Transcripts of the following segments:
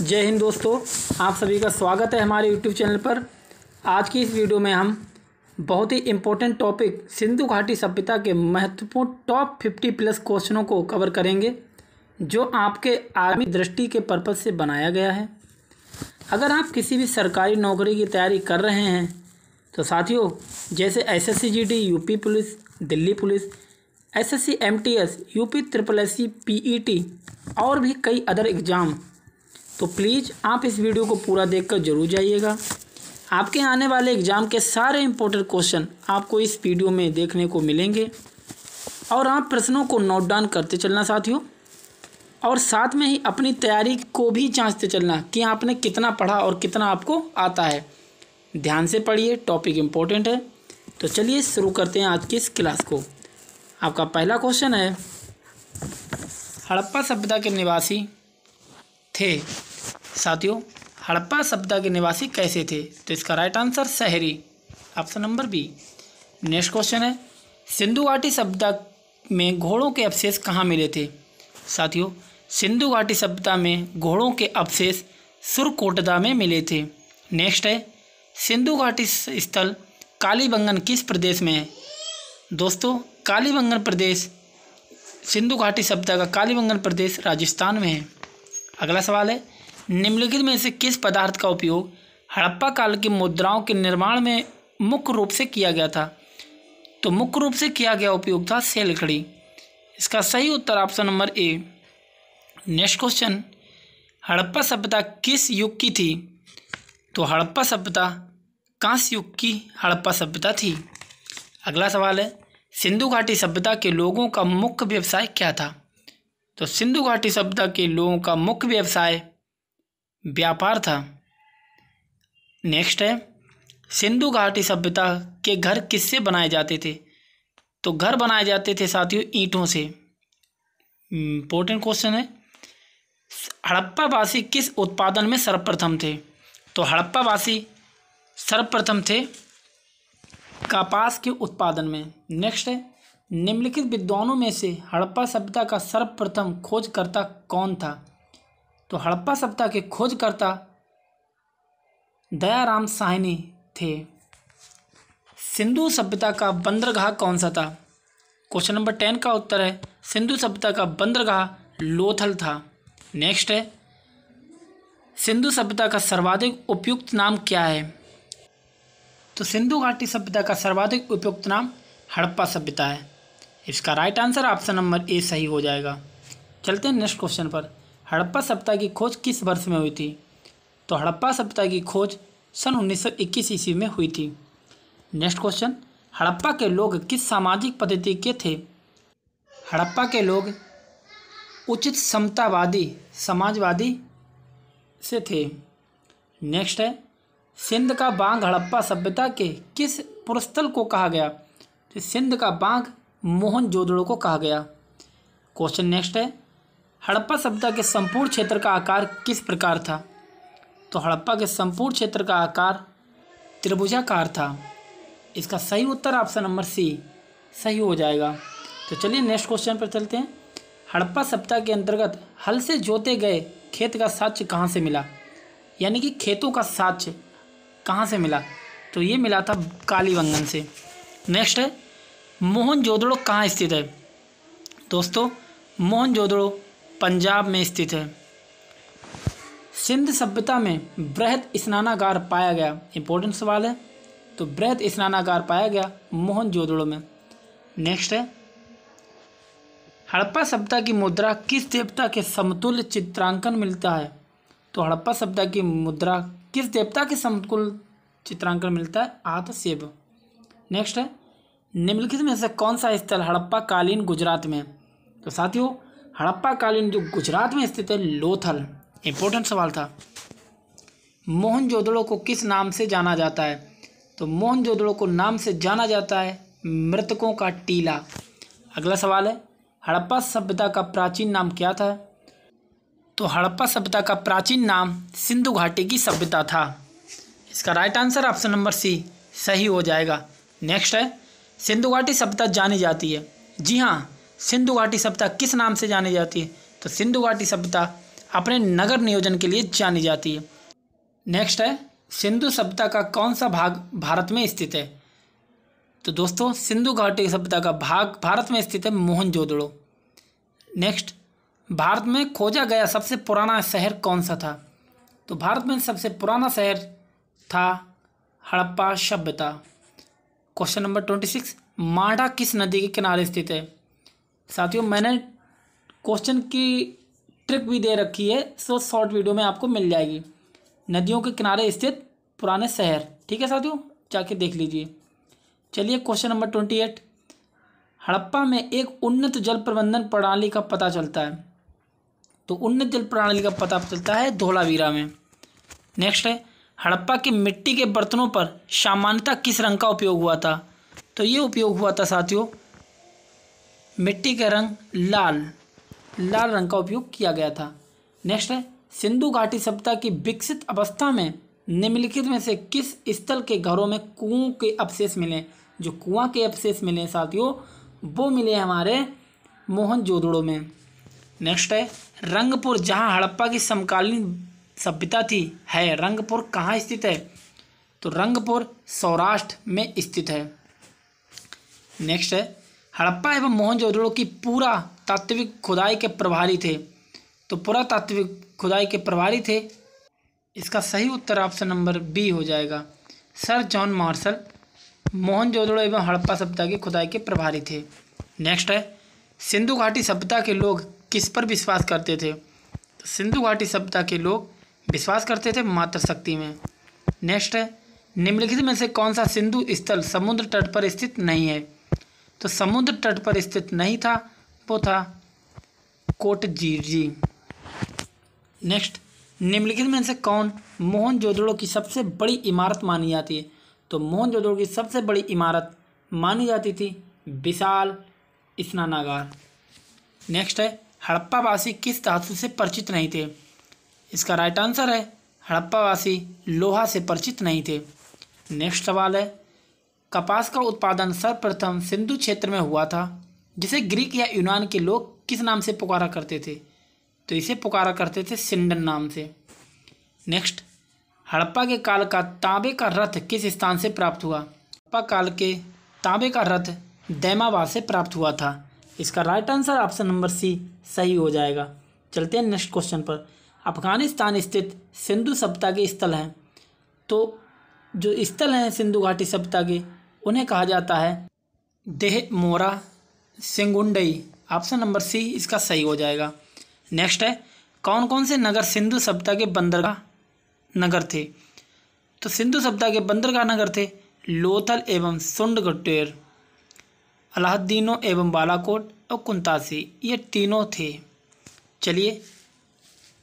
जय हिंद दोस्तों आप सभी का स्वागत है हमारे यूट्यूब चैनल पर आज की इस वीडियो में हम बहुत ही इम्पोर्टेंट टॉपिक सिंधु घाटी सभ्यता के महत्वपूर्ण टॉप फिफ्टी प्लस क्वेश्चनों को कवर करेंगे जो आपके आर्मी दृष्टि के पर्पज़ से बनाया गया है अगर आप किसी भी सरकारी नौकरी की तैयारी कर रहे हैं तो साथियों जैसे S S UP police Delhi police S S C M triple S C P और भी कई अदर एग्ज़ाम तो प्लीज़ आप इस वीडियो को पूरा देखकर जरूर जाइएगा आपके आने वाले एग्ज़ाम के सारे इम्पोर्टेंट क्वेश्चन आपको इस वीडियो में देखने को मिलेंगे और आप प्रश्नों को नोट डाउन करते चलना साथियों और साथ में ही अपनी तैयारी को भी जांचते चलना कि आपने कितना पढ़ा और कितना आपको आता है ध्यान से पढ़िए टॉपिक इम्पोर्टेंट है तो चलिए शुरू करते हैं आज की इस क्लास को आपका पहला क्वेश्चन है हड़प्पा सभ्यता के निवासी थे साथियों हड़प्पा सभ्यता के निवासी कैसे थे तो इसका राइट आंसर शहरी option number B next question है सिंधु घाटी सभ्यता में घोड़ों के अवशेष कहाँ मिले थे साथियों सिंधु घाटी सभ्यता में घोड़ों के अवशेष सुरकोटदा में मिले थे नेक्स्ट है सिंधु घाटी स्थल कालीबंगन किस प्रदेश में है दोस्तों कालीबंगन प्रदेश सिंधु घाटी सभ्यता का कालीबंगन प्रदेश राजस्थान में है अगला सवाल है निम्नलिखित में से किस पदार्थ का उपयोग हड़प्पा काल की मुद्राओं के निर्माण में मुख्य रूप से किया गया था तो मुख्य रूप से किया गया उपयोग था सेलखड़ी इसका सही उत्तर option number A next question Harappa सभ्यता किस युग की थी तो हड़प्पा सभ्यता कांस्य युग की हड़प्पा सभ्यता थी अगला सवाल है सिंधु घाटी सभ्यता के लोगों का मुख्य व्यवसाय क्या था तो सिंधु घाटी सभ्यता के लोगों का मुख्य व्यवसाय व्यापार था नेक्स्ट है सिंधु घाटी सभ्यता के घर किससे बनाए जाते थे तो घर बनाए जाते थे साथियों ईंटों से इम्पोर्टेंट क्वेश्चन है हड़प्पा वासी किस उत्पादन में सर्वप्रथम थे तो हड़प्पा वासी सर्वप्रथम थे कपास के उत्पादन में नेक्स्ट है निम्नलिखित विद्वानों में से हड़प्पा सभ्यता का सर्वप्रथम खोजकर्ता कौन था तो हड़प्पा सभ्यता के खोजकर्ता दयाराम साहनी थे सिंधु सभ्यता का बंदरगाह कौन सा था क्वेश्चन नंबर टेन का उत्तर है सिंधु सभ्यता का बंदरगाह लोथल था नेक्स्ट है सिंधु सभ्यता का सर्वाधिक उपयुक्त नाम क्या है तो सिंधु घाटी सभ्यता का सर्वाधिक उपयुक्त नाम हड़प्पा सभ्यता है इसका right answer option number A सही हो जाएगा चलते हैं नेक्स्ट क्वेश्चन पर हड़प्पा सभ्यता की खोज किस वर्ष में हुई थी तो हड़प्पा सभ्यता की खोज सन 1921 ईस्वी में हुई थी नेक्स्ट क्वेश्चन हड़प्पा के लोग किस सामाजिक पद्धति के थे हड़प्पा के लोग उचित समतावादी समाजवादी से थे नेक्स्ट है सिंध का बांग हड़प्पा सभ्यता के किस पुरस्थल को कहा गया तो सिंध का बांग मोहन जोदड़ो को कहा गया क्वेश्चन नेक्स्ट है हड़प्पा सभ्यता के संपूर्ण क्षेत्र का आकार किस प्रकार था तो हड़प्पा के संपूर्ण क्षेत्र का आकार त्रिभुजाकार था इसका सही उत्तर ऑप्शन नंबर सी सही हो जाएगा तो चलिए नेक्स्ट क्वेश्चन पर चलते हैं हड़प्पा सप्ताह के अंतर्गत हल से जोते गए खेत का साक्ष्य कहाँ से मिला यानी कि खेतों का साक्ष्य कहाँ से मिला तो ये मिला था कालीबंगन से नेक्स्ट है मोहन जोदड़ो कहाँ स्थित है दोस्तों मोहन जोदड़ो पंजाब में स्थित है सिंध सभ्यता में बृहद स्नानागार पाया गया इंपॉर्टेंट सवाल है तो बृहद स्नानागार पाया गया मोहन जोदड़ो में नेक्स्ट है हड़प्पा सभ्यता की मुद्रा किस देवता के समतुल्य चित्रांकन मिलता है तो हड़प्पा सभ्यता की मुद्रा किस देवता के समतुल्य चित्रांकन मिलता है सेब नेक्स्ट है निम्नलिखित में से कौन सा स्थल हड़प्पा कालीन गुजरात में तो साथियों हड़प्पा कालीन जो गुजरात में स्थित है लोथल इम्पोर्टेंट सवाल था मोहन जोदड़ो को किस नाम से जाना जाता है तो मोहन जोदड़ो को नाम से जाना जाता है मृतकों का टीला अगला सवाल है हड़प्पा सभ्यता का प्राचीन नाम क्या था तो हड़प्पा सभ्यता का प्राचीन नाम सिंधु घाटी की सभ्यता था इसका right answer option number C सही हो जाएगा नेक्स्ट है सिंधु घाटी सभ्यता जानी जाती है जी हाँ सिंधु घाटी सभ्यता किस नाम से जानी जाती है तो सिंधु घाटी सभ्यता अपने नगर नियोजन के लिए जानी जाती है नेक्स्ट है सिंधु सभ्यता का कौन सा भाग भारत में स्थित है तो दोस्तों सिंधु घाटी सभ्यता का भाग भारत में स्थित है मोहनजोदड़ो नेक्स्ट भारत में खोजा गया सबसे पुराना शहर कौन सा था तो भारत में सबसे पुराना शहर था हड़प्पा सभ्यता question number twenty six Manda किस नदी के किनारे स्थित है साथियों मैंने क्वेश्चन की ट्रिक भी दे रखी है सो शॉर्ट वीडियो में आपको मिल जाएगी नदियों के किनारे स्थित पुराने शहर ठीक है साथियों जाके देख लीजिए चलिए question number twenty eight Harappa में एक उन्नत जल प्रबंधन प्रणाली का पता चलता है तो उन्नत जल प्रणाली का पता चलता है धोलावीरा में नेक्स्ट है हड़प्पा के मिट्टी के बर्तनों पर सामान्यता किस रंग का उपयोग हुआ था तो ये उपयोग हुआ था साथियों मिट्टी के रंग लाल लाल रंग का उपयोग किया गया था नेक्स्ट है सिंधु घाटी सभ्यता की विकसित अवस्था में निम्नलिखित में से किस स्थल के घरों में कुओं के अवशेष मिले जो कुआं के अवशेष मिले साथियों वो मिले हमारे मोहन जोदड़ो में नेक्स्ट है रंगपुर जहाँ हड़प्पा की समकालीन सभ्यता थी है रंगपुर कहाँ स्थित है तो रंगपुर सौराष्ट्र में स्थित है नेक्स्ट है हड़प्पा एवं मोहनजोदड़ो की पूरा तात्विक खुदाई के प्रभारी थे तो पूरा तात्विक खुदाई के प्रभारी थे इसका सही उत्तर ऑप्शन नंबर बी हो जाएगा सर जॉन मार्शल मोहनजोदड़ो एवं हड़प्पा सभ्यता की खुदाई के प्रभारी थे नेक्स्ट है सिंधु घाटी सभ्यता के लोग किस पर विश्वास करते थे तो सिंधु घाटी सभ्यता के लोग विश्वास करते थे मातृशक्ति में नेक्स्ट है निम्नलिखित में से कौन सा सिंधु स्थल समुद्र तट पर स्थित नहीं है तो समुद्र तट पर स्थित नहीं था वो था कोटजीजी नेक्स्ट निम्नलिखित में से कौन मोहन जोदड़ो की सबसे बड़ी इमारत मानी जाती है तो मोहन जोदड़ो की सबसे बड़ी इमारत मानी जाती थी विशाल स्नानागार नेक्स्ट है हड़प्पावासी किस धातु से परिचित नहीं थे इसका राइट आंसर है हड़प्पावासी लोहा से परिचित नहीं थे नेक्स्ट सवाल है कपास का उत्पादन सर्वप्रथम सिंधु क्षेत्र में हुआ था जिसे ग्रीक या यूनान के लोग किस नाम से पुकारा करते थे तो इसे पुकारा करते थे सिंडन नाम से नेक्स्ट हड़प्पा के काल का तांबे का रथ किस स्थान से प्राप्त हुआ हड़प्पा काल के तांबे का रथ दैमावा से प्राप्त हुआ था इसका right answer option number C सही हो जाएगा चलते हैं नेक्स्ट क्वेश्चन पर अफगानिस्तान स्थित सिंधु सभ्यता के स्थल हैं तो जो स्थल हैं सिंधु घाटी सभ्यता के उन्हें कहा जाता है देह मोरा सिंगुंडई ऑप्शन नंबर सी इसका सही हो जाएगा नेक्स्ट है कौन कौन से नगर सिंधु सभ्यता के बंदरगाह नगर थे तो सिंधु सभ्यता के बंदरगाह नगर थे लोथल एवं सुंडगटेर अलाहद्दीनों एवं बालाकोट और कुंतासी ये तीनों थे चलिए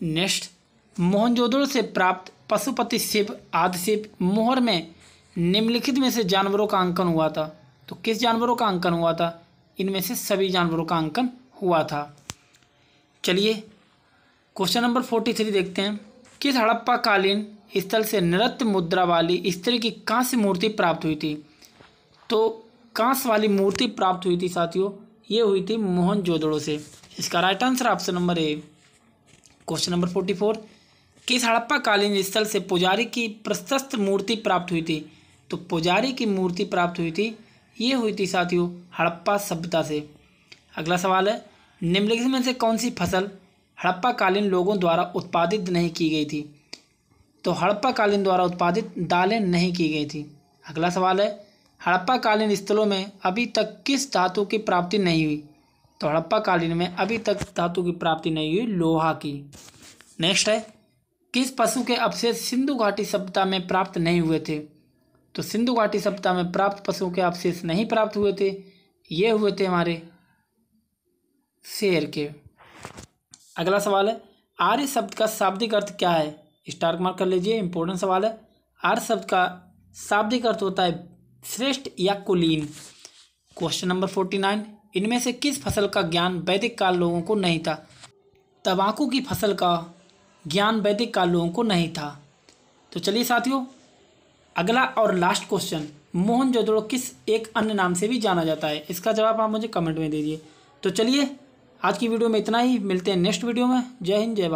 नेक्स्ट मोहनजोदड़ो से प्राप्त पशुपति शिप आदि शिव मोहर में निम्नलिखित में से जानवरों का अंकन हुआ था तो किस जानवरों का अंकन हुआ था इनमें से सभी जानवरों का अंकन हुआ था चलिए क्वेश्चन नंबर फोर्टी थ्री देखते हैं किस हड़प्पा कालीन स्थल से नृत्य मुद्रा वाली स्त्री की कांस्य मूर्ति प्राप्त हुई थी तो कांस वाली मूर्ति प्राप्त हुई थी साथियों ये हुई थी मोहन जोदड़ो से इसका right answer option number A question number forty four किस हड़प्पा कालीन स्थल से पुजारी की प्रशस्त मूर्ति प्राप्त हुई थी तो पुजारी की मूर्ति प्राप्त हुई थी ये हुई थी साथियों हड़प्पा सभ्यता से अगला सवाल है निम्नलिखित में से कौन सी फसल हड़प्पा कालीन लोगों द्वारा उत्पादित नहीं की गई थी तो हड़प्पा कालीन द्वारा उत्पादित दालें नहीं की गई थी अगला सवाल है हड़प्पा कालीन स्थलों में अभी तक किस धातु की प्राप्ति नहीं हुई तो हड़प्पा कालीन में अभी तक धातु की प्राप्ति नहीं हुई लोहा की नेक्स्ट है किस पशु के अवशेष सिंधु घाटी सभ्यता में प्राप्त नहीं हुए थे तो सिंधु घाटी सप्ताह में प्राप्त पशुओं के अवशेष नहीं प्राप्त हुए थे ये हुए थे हमारे शेर के अगला सवाल है आर्य शब्द का शाब्दिक अर्थ क्या है स्टार्क मार्क कर लीजिए इंपॉर्टेंट सवाल है आर्य शब्द का शाब्दिक अर्थ होता है श्रेष्ठ या कुलीन क्वेश्चन नंबर फोर्टी नाइन इनमें से किस फसल का ज्ञान वैदिक काल लोगों को नहीं था तंबाकू की फसल का ज्ञान वैदिक काल लोगों को नहीं था तो चलिए साथियों अगला और लास्ट क्वेश्चन मोहन जोदड़ो किस एक अन्य नाम से भी जाना जाता है इसका जवाब आप मुझे कमेंट में दे दिए तो चलिए आज की वीडियो में इतना ही मिलते हैं नेक्स्ट वीडियो में जय हिंद जय भारत